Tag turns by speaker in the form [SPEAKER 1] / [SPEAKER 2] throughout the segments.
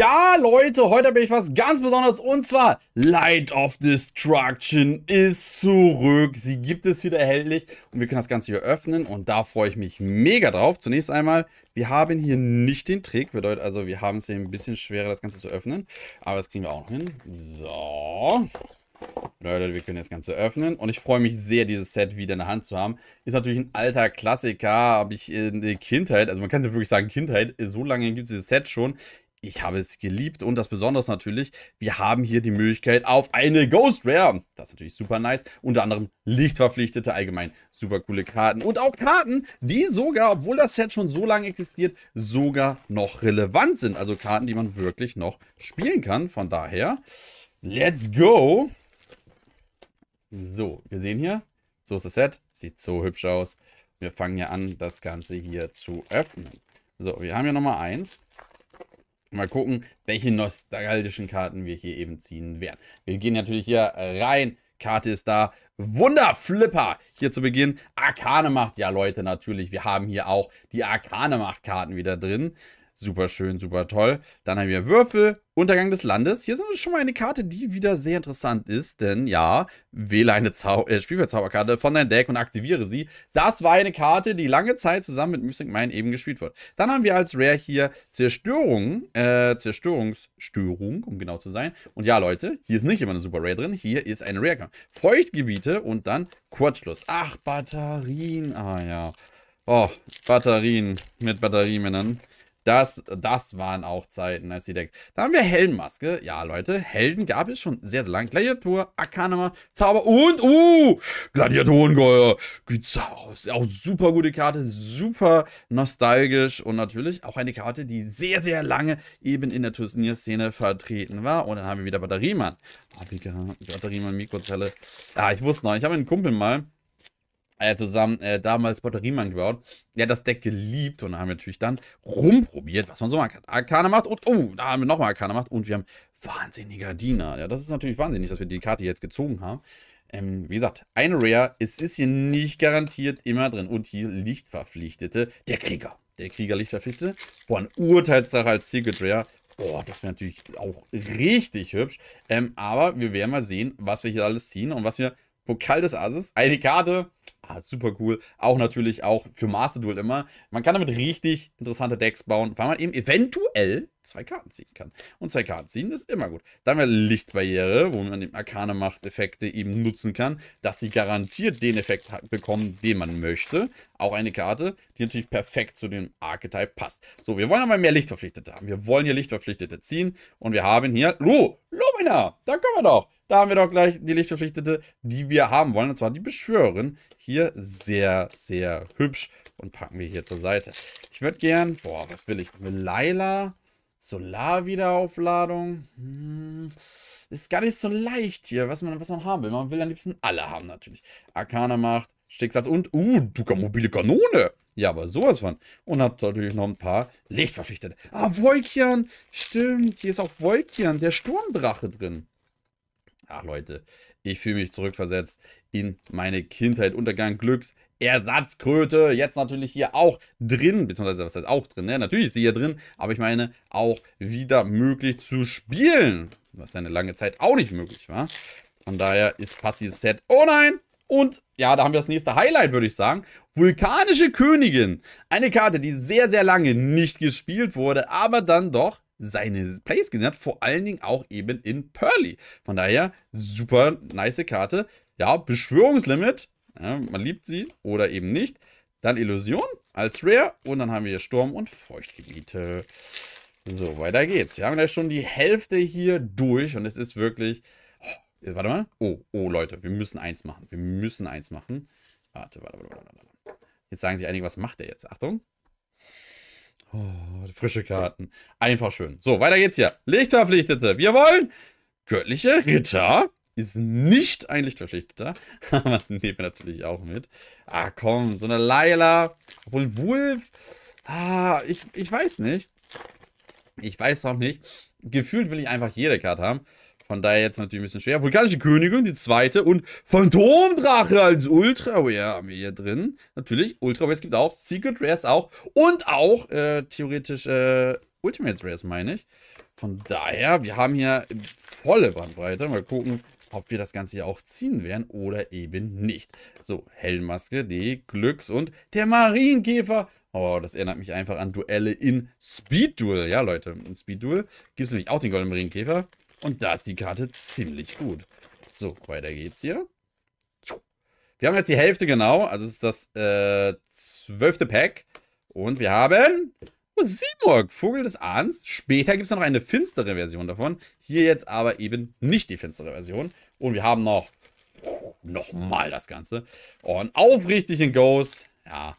[SPEAKER 1] Ja, Leute, heute habe ich was ganz Besonderes und zwar Light of Destruction ist zurück. Sie gibt es wieder erhältlich und wir können das Ganze hier öffnen und da freue ich mich mega drauf. Zunächst einmal, wir haben hier nicht den Trick, bedeutet also, wir haben es hier ein bisschen schwerer, das Ganze zu öffnen, aber das kriegen wir auch noch hin. So. Leute, wir können das Ganze öffnen und ich freue mich sehr, dieses Set wieder in der Hand zu haben. Ist natürlich ein alter Klassiker, habe ich in der Kindheit, also man kann wirklich sagen Kindheit, so lange gibt es dieses Set schon ich habe es geliebt und das Besondere ist natürlich, wir haben hier die Möglichkeit auf eine Ghost Rare. Das ist natürlich super nice. Unter anderem Lichtverpflichtete, allgemein super coole Karten und auch Karten, die sogar, obwohl das Set schon so lange existiert, sogar noch relevant sind. Also Karten, die man wirklich noch spielen kann. Von daher, let's go. So, wir sehen hier, so ist das Set. Sieht so hübsch aus. Wir fangen ja an, das Ganze hier zu öffnen. So, wir haben hier nochmal eins. Mal gucken, welche nostalgischen Karten wir hier eben ziehen werden. Wir gehen natürlich hier rein. Karte ist da. Wunderflipper hier zu Beginn. Arkane macht. Ja, Leute, natürlich. Wir haben hier auch die Arkane macht Karten wieder drin. Super schön, super toll. Dann haben wir Würfel, Untergang des Landes. Hier ist schon mal eine Karte, die wieder sehr interessant ist, denn ja, wähle eine Zau äh, Spielfeldzauberkarte von deinem Deck und aktiviere sie. Das war eine Karte, die lange Zeit zusammen mit Mystic Mine eben gespielt wird. Dann haben wir als Rare hier Zerstörung, äh, Zerstörungsstörung, um genau zu sein. Und ja, Leute, hier ist nicht immer eine Super Rare drin, hier ist eine Rare. -Karte. Feuchtgebiete und dann Kurzschluss. Ach, Batterien, ah ja. Oh, Batterien mit Batteriemännern. Das, das waren auch Zeiten, als die Deck. Da haben wir Heldenmaske. Ja, Leute, Helden gab es schon sehr, sehr lange. Gladiator, Arkanema, Zauber und, uh, Gladiatorengeuer. Gibt's auch, super gute Karte, super nostalgisch und natürlich auch eine Karte, die sehr, sehr lange eben in der Turnierszene vertreten war. Und dann haben wir wieder Batteriemann. Ah, Batteriemann, Mikrozelle. Ja, ah, ich wusste noch, ich habe einen Kumpel mal, äh, zusammen äh, damals Batteriemann gebaut. Ja, das Deck geliebt und haben natürlich dann rumprobiert, was man so machen kann. Arkane macht und, oh, da haben wir nochmal Arkane macht und wir haben wahnsinniger Diener. Ja, das ist natürlich wahnsinnig, dass wir die Karte jetzt gezogen haben. Ähm, wie gesagt, eine Rare, es ist hier nicht garantiert immer drin. Und hier Lichtverpflichtete, der Krieger. Der Krieger Lichtverpflichtete. Boah, ein Urteilsdrache als Secret Rare. Boah, das wäre natürlich auch richtig hübsch. Ähm, aber wir werden mal sehen, was wir hier alles ziehen und was wir Pokal des Asses, eine Karte, Ah, super cool. Auch natürlich auch für Master Duel immer. Man kann damit richtig interessante Decks bauen, weil man eben eventuell zwei Karten ziehen kann. Und zwei Karten ziehen ist immer gut. Dann haben wir Lichtbarriere, wo man eben Arcane Macht Effekte eben nutzen kann, dass sie garantiert den Effekt bekommen, den man möchte. Auch eine Karte, die natürlich perfekt zu dem Archetype passt. So, wir wollen aber mehr Lichtverpflichtete haben. Wir wollen hier Lichtverpflichtete ziehen und wir haben hier Lu, Lumina. Da kommen wir doch. Da haben wir doch gleich die Lichtverpflichtete, die wir haben wollen, und zwar die Beschwörerin. Hier sehr, sehr hübsch und packen wir hier zur Seite. Ich würde gern, boah, was will ich? Laila, Solar-Wiederaufladung. Hm, ist gar nicht so leicht hier, was man, was man haben will. Man will am liebsten alle haben natürlich. Arkane macht, Sticksatz und, uh, Duca mobile Kanone. Ja, aber sowas von. Und hat natürlich noch ein paar Lichtverpflichtete. Ah, Wolkian. Stimmt, hier ist auch Wolkian, der Sturmdrache drin. Ach Leute, ich fühle mich zurückversetzt in meine Kindheit. Untergang Glücks. Ersatzkröte, jetzt natürlich hier auch drin, beziehungsweise was heißt auch drin, ne? Natürlich ist sie hier drin, aber ich meine auch wieder möglich zu spielen. Was eine lange Zeit auch nicht möglich war. Von daher ist passives Set. Oh nein! Und ja, da haben wir das nächste Highlight, würde ich sagen. Vulkanische Königin. Eine Karte, die sehr, sehr lange nicht gespielt wurde, aber dann doch seine Plays gesehen hat, vor allen Dingen auch eben in Pearly. Von daher, super nice Karte. Ja, Beschwörungslimit, ja, man liebt sie oder eben nicht. Dann Illusion als Rare und dann haben wir hier Sturm und Feuchtgebiete. So, weiter geht's. Wir haben gleich schon die Hälfte hier durch und es ist wirklich... Oh, warte mal. Oh, oh Leute, wir müssen eins machen. Wir müssen eins machen. Warte, warte, warte, warte, Jetzt sagen sich einige, was macht der jetzt? Achtung. Oh, frische Karten. Einfach schön. So, weiter geht's hier. Lichtverpflichtete. Wir wollen göttliche Ritter. Ist nicht ein Lichtverpflichteter. Aber nehmen wir natürlich auch mit. Ah, komm, so eine Laila. Obwohl, wohl. Ah, ich, ich weiß nicht. Ich weiß auch nicht. Gefühlt will ich einfach jede Karte haben. Von daher jetzt natürlich ein bisschen schwer. Vulkanische Königin, die zweite. Und Phantomdrache als Ultra Rare oh haben wir hier drin. Natürlich, Ultra Rares gibt es auch. Secret Rares auch. Und auch äh, theoretisch äh, Ultimate Rares, meine ich. Von daher, wir haben hier volle Bandbreite. Mal gucken, ob wir das Ganze hier auch ziehen werden oder eben nicht. So, Helmmaske, die Glücks- und der Marienkäfer. Oh, das erinnert mich einfach an Duelle in Speed Duel. Ja, Leute, in Speed Duel gibt es nämlich auch den Goldenen Marienkäfer. Und da ist die Karte ziemlich gut. So, weiter geht's hier. Wir haben jetzt die Hälfte genau. Also es ist das äh, zwölfte Pack. Und wir haben oh, Vogel des Ahns. Später gibt es noch eine finstere Version davon. Hier jetzt aber eben nicht die finstere Version. Und wir haben noch oh, nochmal das Ganze. Und aufrichtig in Ghost. Ja,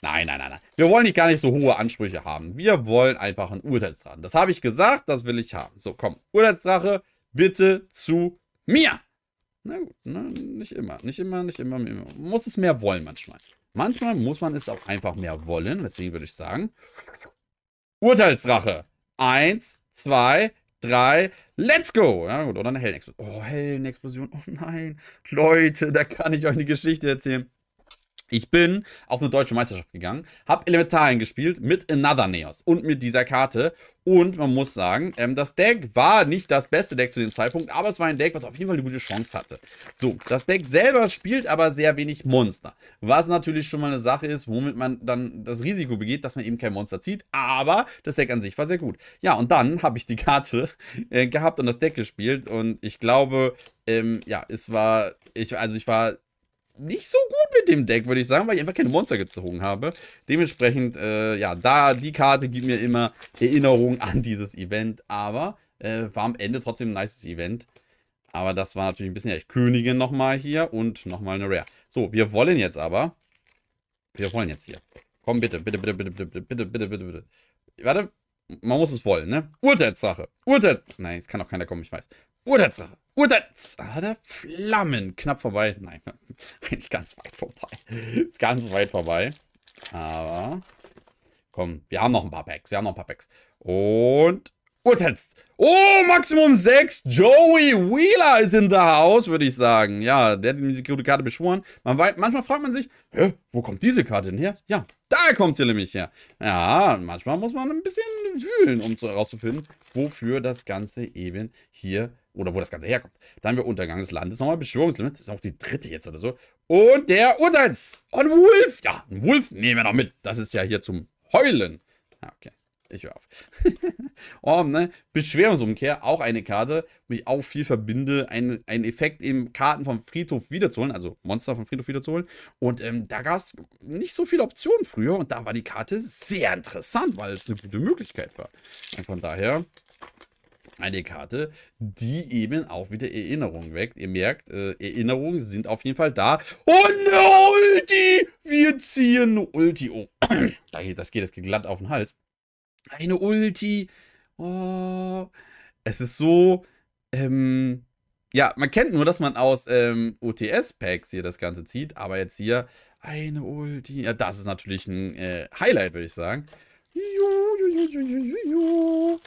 [SPEAKER 1] Nein, nein, nein, nein. Wir wollen nicht gar nicht so hohe Ansprüche haben. Wir wollen einfach einen Urteilsdrachen. Das habe ich gesagt, das will ich haben. So, komm. Urteilsdrache, bitte zu mir. Na gut, ne? nicht immer, nicht immer, nicht immer, nicht immer. Muss es mehr wollen manchmal. Manchmal muss man es auch einfach mehr wollen. Deswegen würde ich sagen, Urteilsrache. Eins, zwei, drei, let's go. Ja gut, oder eine Hellenexplosion. Oh, Hellenexplosion. Oh nein. Leute, da kann ich euch eine Geschichte erzählen. Ich bin auf eine deutsche Meisterschaft gegangen, habe Elementarien gespielt mit Another Neos und mit dieser Karte. Und man muss sagen, ähm, das Deck war nicht das beste Deck zu dem Zeitpunkt, aber es war ein Deck, was auf jeden Fall eine gute Chance hatte. So, das Deck selber spielt aber sehr wenig Monster. Was natürlich schon mal eine Sache ist, womit man dann das Risiko begeht, dass man eben kein Monster zieht. Aber das Deck an sich war sehr gut. Ja, und dann habe ich die Karte äh, gehabt und das Deck gespielt. Und ich glaube, ähm, ja, es war, ich, also ich war nicht so gut mit dem Deck, würde ich sagen, weil ich einfach keine Monster gezogen habe. Dementsprechend, äh, ja, da die Karte gibt mir immer Erinnerung an dieses Event, aber äh, war am Ende trotzdem ein nices Event. Aber das war natürlich ein bisschen, ja, ich Königin nochmal hier und nochmal eine Rare. So, wir wollen jetzt aber, wir wollen jetzt hier. Komm bitte, bitte, bitte, bitte, bitte, bitte, bitte, bitte, bitte. Warte, man muss es wollen, ne? Urteilssache. Urteils... Nein, es kann auch keiner kommen, ich weiß. Urteilssache. Und dann hat er Flammen. Knapp vorbei. Nein, eigentlich ganz weit vorbei. Ist ganz weit vorbei. Aber komm, wir haben noch ein paar Packs. Wir haben noch ein paar Packs. Und Urtetzt. Oh, Maximum 6. Joey Wheeler ist in der Haus, würde ich sagen. Ja, der hat diese gute Karte beschworen. Man weiß, manchmal fragt man sich, Hä, wo kommt diese Karte denn her? Ja, da kommt sie nämlich her. Ja, manchmal muss man ein bisschen wühlen, um herauszufinden, wofür das Ganze eben hier ist oder wo das Ganze herkommt. Dann haben wir Untergang des Landes, nochmal Beschwörungslimit, das ist auch die dritte jetzt oder so. Und der Urteils. Und Wolf. Ja, ein Wolf nehmen wir noch mit. Das ist ja hier zum Heulen. Ah, okay, ich höre auf. oh, ne? Beschwerungsumkehr, auch eine Karte, wo ich auch viel verbinde, ein Effekt eben Karten vom Friedhof wiederzuholen, also Monster vom Friedhof wiederzuholen. Und ähm, da gab es nicht so viele Optionen früher und da war die Karte sehr interessant, weil es eine gute Möglichkeit war. Und von daher eine Karte, die eben auch wieder Erinnerungen weckt. Ihr merkt, äh, Erinnerungen sind auf jeden Fall da. Oh, ne Ulti! Wir ziehen eine Ulti. Oh, das geht, das geht glatt auf den Hals. Eine Ulti. Oh. Es ist so, ähm, ja, man kennt nur, dass man aus ähm, OTS-Packs hier das Ganze zieht, aber jetzt hier eine Ulti. Ja, das ist natürlich ein äh, Highlight, würde ich sagen. Juhu.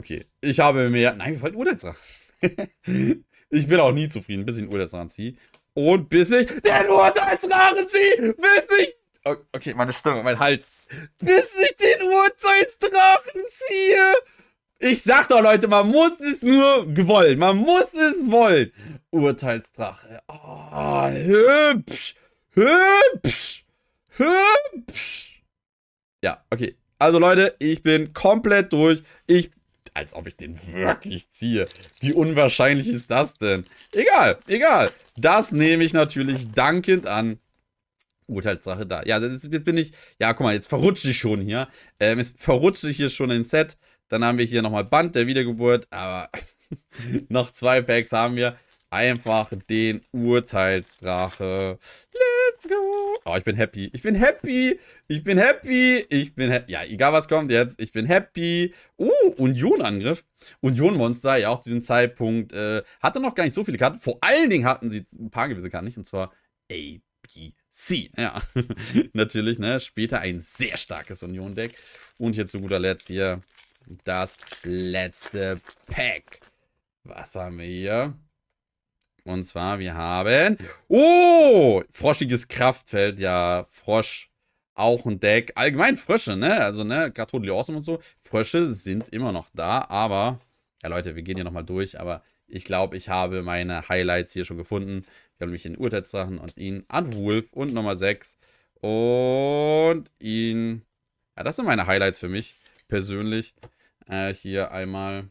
[SPEAKER 1] Okay, ich habe mehr... Nein, wir wollten Urlaubsrand. ich bin auch nie zufrieden, bis ich den Urlaubsrand ziehe. Und bis ich den Urteilsrachen ziehe, bis ich... Okay, meine Stimme, mein Hals. Bis ich den Urteilsdrachen ziehe. Ich sag doch, Leute, man muss es nur gewollt. Man muss es wollen. Urteilsdrache. Oh, hübsch. Hübsch. Hübsch. Ja, okay. Also, Leute, ich bin komplett durch. Ich als ob ich den wirklich ziehe. Wie unwahrscheinlich ist das denn? Egal, egal. Das nehme ich natürlich dankend an. Urteilssache da. Ja, jetzt bin ich... Ja, guck mal, jetzt verrutsche ich schon hier. Ähm, jetzt verrutsche ich hier schon ein Set. Dann haben wir hier nochmal Band der Wiedergeburt. Aber noch zwei Packs haben wir. Einfach den Urteilsdrache. Lä Let's go. Oh, ich bin happy. Ich bin happy. Ich bin happy. Ich bin happy. Ja, egal was kommt jetzt. Ich bin happy. Uh, Union-Angriff. Union-Monster, ja auch zu diesem Zeitpunkt. Äh, hatte noch gar nicht so viele Karten. Vor allen Dingen hatten sie ein paar gewisse Karten nicht. Und zwar ABC. Ja, natürlich, ne? Später ein sehr starkes Union-Deck. Und jetzt zu guter Letzt hier das letzte Pack. Was haben wir hier? Und zwar, wir haben... Oh! Froschiges Kraftfeld. Ja, Frosch. Auch ein Deck. Allgemein Frösche, ne? Also, ne? Gerade totally awesome und so. Frösche sind immer noch da, aber... Ja, Leute, wir gehen hier nochmal durch, aber ich glaube, ich habe meine Highlights hier schon gefunden. Wir haben nämlich den Urteilsdrachen und ihn an Wolf und Nummer 6. Und ihn... Ja, das sind meine Highlights für mich persönlich. Äh, hier einmal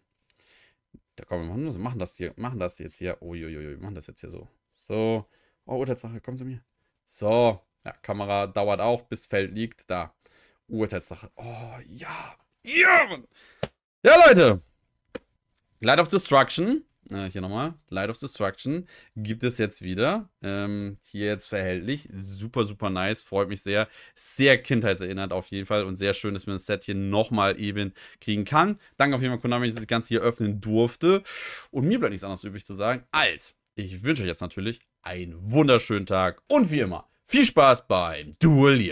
[SPEAKER 1] da kommen wir machen, machen das hier, machen das jetzt hier. Uiuiui, machen das jetzt hier so. So. Oh, Urteilssache, komm zu mir. So. Ja, Kamera dauert auch, bis Feld liegt. Da. Urteilssache. Oh, ja. Ja, Ja, Leute. Light of Destruction äh, hier nochmal, Light of Destruction, gibt es jetzt wieder. Ähm, hier jetzt verhältlich. Super, super nice. Freut mich sehr. Sehr kindheitserinnert auf jeden Fall. Und sehr schön, dass man das Set hier nochmal eben kriegen kann. Danke auf jeden Fall, Konami, dass ich das Ganze hier öffnen durfte. Und mir bleibt nichts anderes übrig zu sagen, als ich wünsche euch jetzt natürlich einen wunderschönen Tag. Und wie immer, viel Spaß beim Duellieren.